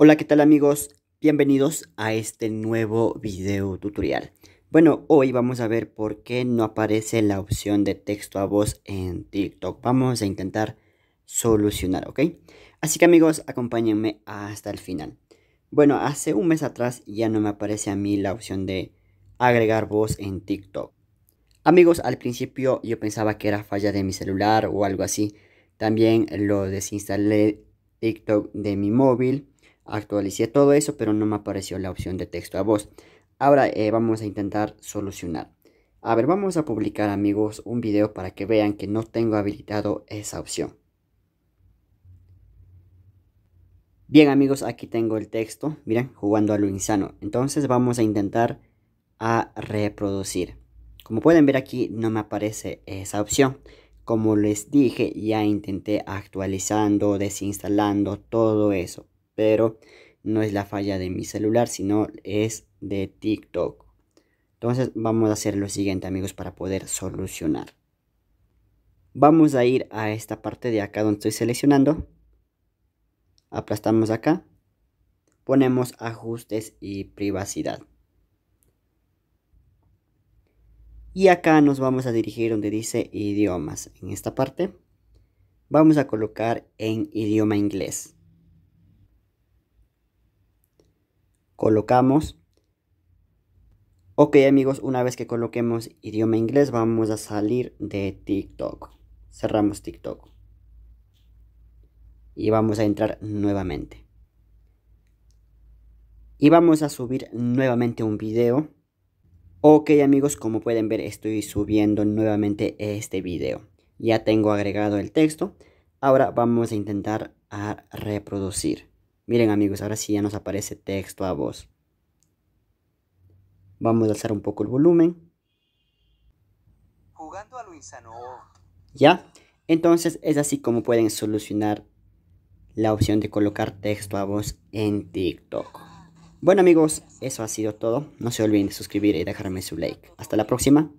Hola, ¿qué tal amigos? Bienvenidos a este nuevo video tutorial. Bueno, hoy vamos a ver por qué no aparece la opción de texto a voz en TikTok. Vamos a intentar solucionar, ¿ok? Así que amigos, acompáñenme hasta el final. Bueno, hace un mes atrás ya no me aparece a mí la opción de agregar voz en TikTok. Amigos, al principio yo pensaba que era falla de mi celular o algo así. También lo desinstalé TikTok de mi móvil Actualicé todo eso, pero no me apareció la opción de texto a voz. Ahora eh, vamos a intentar solucionar. A ver, vamos a publicar amigos un video para que vean que no tengo habilitado esa opción. Bien amigos, aquí tengo el texto, miren, jugando a lo insano. Entonces vamos a intentar a reproducir. Como pueden ver aquí no me aparece esa opción. Como les dije, ya intenté actualizando, desinstalando, todo eso, pero no es la falla de mi celular, sino es de TikTok. Entonces vamos a hacer lo siguiente amigos para poder solucionar. Vamos a ir a esta parte de acá donde estoy seleccionando. Aplastamos acá. Ponemos ajustes y privacidad. Y acá nos vamos a dirigir donde dice idiomas. En esta parte vamos a colocar en idioma inglés. colocamos. Ok amigos, una vez que coloquemos idioma inglés vamos a salir de TikTok. Cerramos TikTok. Y vamos a entrar nuevamente. Y vamos a subir nuevamente un video. Ok amigos, como pueden ver estoy subiendo nuevamente este video. Ya tengo agregado el texto. Ahora vamos a intentar a reproducir. Miren amigos, ahora sí ya nos aparece texto a voz. Vamos a alzar un poco el volumen. Jugando a Ya, entonces es así como pueden solucionar la opción de colocar texto a voz en TikTok. Bueno amigos, eso ha sido todo. No se olviden de suscribir y dejarme su like. Hasta la próxima.